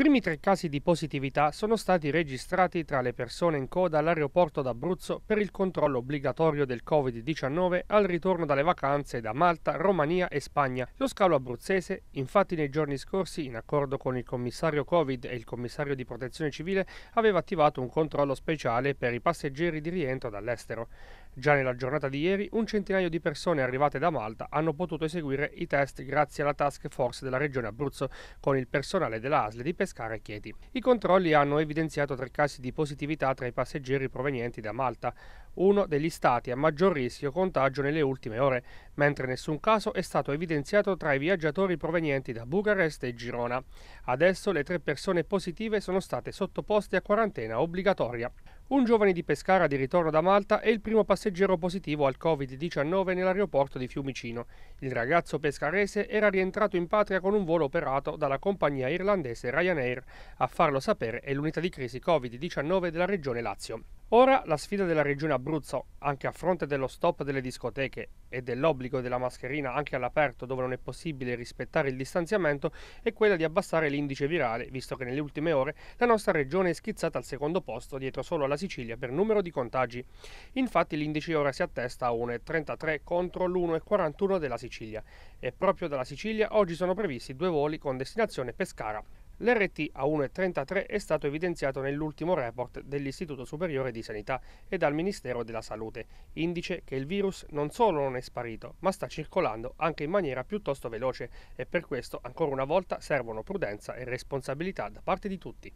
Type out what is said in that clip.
primi tre casi di positività sono stati registrati tra le persone in coda all'aeroporto d'Abruzzo per il controllo obbligatorio del Covid-19 al ritorno dalle vacanze da Malta, Romania e Spagna. Lo scalo abruzzese, infatti nei giorni scorsi, in accordo con il commissario Covid e il commissario di protezione civile, aveva attivato un controllo speciale per i passeggeri di rientro dall'estero. Già nella giornata di ieri, un centinaio di persone arrivate da Malta hanno potuto eseguire i test grazie alla task force della regione Abruzzo con il personale della ASL di Pescara e Chieti. I controlli hanno evidenziato tre casi di positività tra i passeggeri provenienti da Malta, uno degli stati a maggior rischio contagio nelle ultime ore, mentre nessun caso è stato evidenziato tra i viaggiatori provenienti da Bucarest e Girona. Adesso le tre persone positive sono state sottoposte a quarantena obbligatoria. Un giovane di Pescara di ritorno da Malta è il primo passeggero passeggero positivo al Covid-19 nell'aeroporto di Fiumicino. Il ragazzo pescarese era rientrato in patria con un volo operato dalla compagnia irlandese Ryanair. A farlo sapere è l'unità di crisi Covid-19 della regione Lazio. Ora la sfida della regione Abruzzo, anche a fronte dello stop delle discoteche e dell'obbligo della mascherina anche all'aperto dove non è possibile rispettare il distanziamento, è quella di abbassare l'indice virale, visto che nelle ultime ore la nostra regione è schizzata al secondo posto dietro solo alla Sicilia per numero di contagi. Infatti l'indice ora si attesta a 1,33 contro l'1,41 della Sicilia e proprio dalla Sicilia oggi sono previsti due voli con destinazione Pescara. L'RT a 1,33 è stato evidenziato nell'ultimo report dell'Istituto Superiore di Sanità e dal Ministero della Salute, indice che il virus non solo non è sparito, ma sta circolando anche in maniera piuttosto veloce e per questo ancora una volta servono prudenza e responsabilità da parte di tutti.